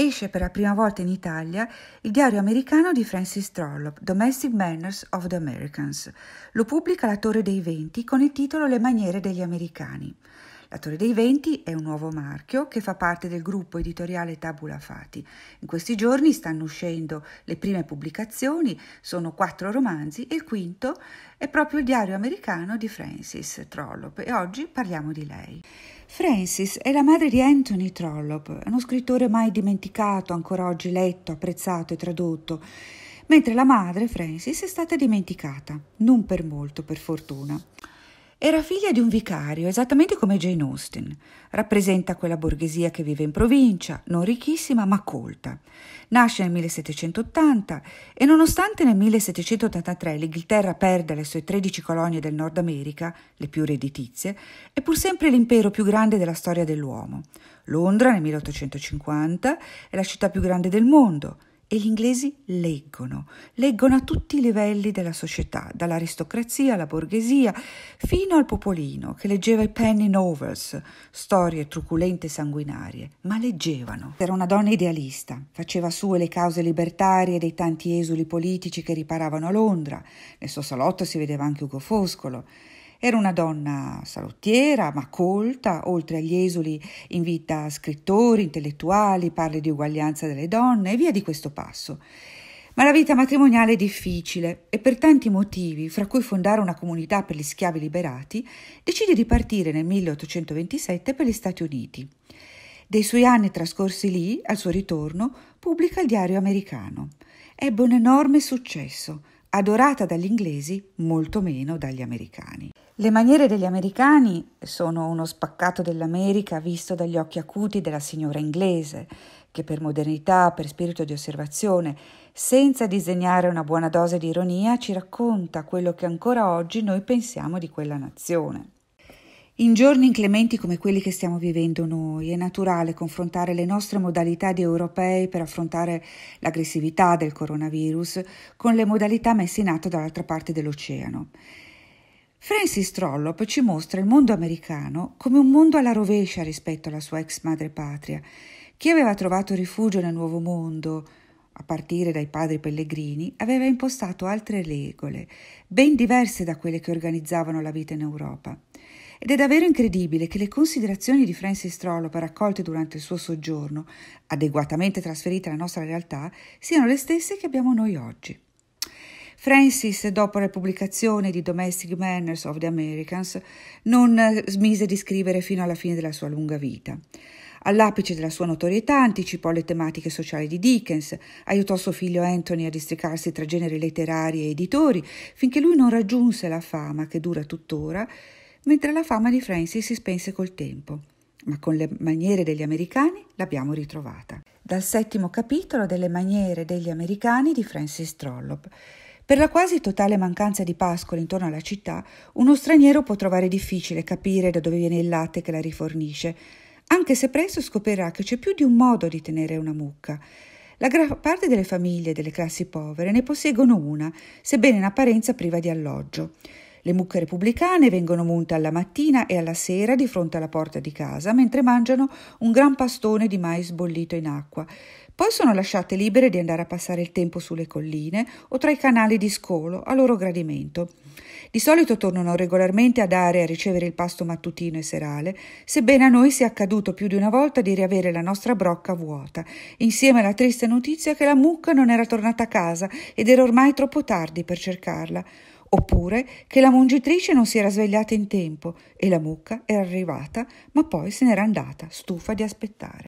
esce per la prima volta in Italia il diario americano di Francis Trollope, Domestic Manners of the Americans. Lo pubblica la Torre dei Venti con il titolo Le maniere degli americani. La Torre dei Venti è un nuovo marchio che fa parte del gruppo editoriale Tabula Fati. In questi giorni stanno uscendo le prime pubblicazioni, sono quattro romanzi e il quinto è proprio il diario americano di Francis Trollope e oggi parliamo di lei. Francis è la madre di Anthony Trollope, uno scrittore mai dimenticato, ancora oggi letto, apprezzato e tradotto mentre la madre, Francis, è stata dimenticata, non per molto per fortuna. Era figlia di un vicario, esattamente come Jane Austen. Rappresenta quella borghesia che vive in provincia, non ricchissima ma colta. Nasce nel 1780 e nonostante nel 1783 l'Inghilterra perda le sue 13 colonie del Nord America, le più redditizie, è pur sempre l'impero più grande della storia dell'uomo. Londra nel 1850 è la città più grande del mondo, e gli inglesi leggono, leggono a tutti i livelli della società, dall'aristocrazia alla borghesia, fino al popolino che leggeva i penny novels, storie truculente e sanguinarie, ma leggevano. Era una donna idealista, faceva sue le cause libertarie dei tanti esuli politici che riparavano a Londra, nel suo salotto si vedeva anche Ugo Foscolo, era una donna salottiera, ma colta, oltre agli esuli invita scrittori, intellettuali, parla di uguaglianza delle donne e via di questo passo. Ma la vita matrimoniale è difficile e per tanti motivi, fra cui fondare una comunità per gli schiavi liberati, decide di partire nel 1827 per gli Stati Uniti. Dei suoi anni trascorsi lì, al suo ritorno, pubblica il diario americano. Ebbe un enorme successo adorata dagli inglesi molto meno dagli americani. Le maniere degli americani sono uno spaccato dell'America visto dagli occhi acuti della signora inglese, che per modernità, per spirito di osservazione, senza disegnare una buona dose di ironia, ci racconta quello che ancora oggi noi pensiamo di quella nazione. In giorni inclementi come quelli che stiamo vivendo noi è naturale confrontare le nostre modalità di europei per affrontare l'aggressività del coronavirus con le modalità messe in atto dall'altra parte dell'oceano. Francis Trollope ci mostra il mondo americano come un mondo alla rovescia rispetto alla sua ex madre patria. Chi aveva trovato rifugio nel nuovo mondo, a partire dai padri pellegrini, aveva impostato altre regole, ben diverse da quelle che organizzavano la vita in Europa. Ed è davvero incredibile che le considerazioni di Francis Trollope raccolte durante il suo soggiorno, adeguatamente trasferite alla nostra realtà, siano le stesse che abbiamo noi oggi. Francis, dopo la pubblicazione di Domestic Manners of the Americans, non smise di scrivere fino alla fine della sua lunga vita. All'apice della sua notorietà anticipò le tematiche sociali di Dickens, aiutò suo figlio Anthony a districarsi tra generi letterari e editori, finché lui non raggiunse la fama che dura tuttora mentre la fama di Francis si spense col tempo, ma con le maniere degli americani l'abbiamo ritrovata. Dal settimo capitolo delle maniere degli americani di Francis Trollope. Per la quasi totale mancanza di pascoli intorno alla città, uno straniero può trovare difficile capire da dove viene il latte che la rifornisce, anche se presto scoprirà che c'è più di un modo di tenere una mucca. La gran parte delle famiglie delle classi povere ne posseggono una, sebbene in apparenza priva di alloggio. Le mucche repubblicane vengono munte alla mattina e alla sera di fronte alla porta di casa mentre mangiano un gran pastone di mais bollito in acqua. Poi sono lasciate libere di andare a passare il tempo sulle colline o tra i canali di scolo a loro gradimento. Di solito tornano regolarmente a dare e a ricevere il pasto mattutino e serale, sebbene a noi sia accaduto più di una volta di riavere la nostra brocca vuota, insieme alla triste notizia che la mucca non era tornata a casa ed era ormai troppo tardi per cercarla oppure che la mungitrice non si era svegliata in tempo e la mucca era arrivata, ma poi se n'era andata, stufa di aspettare.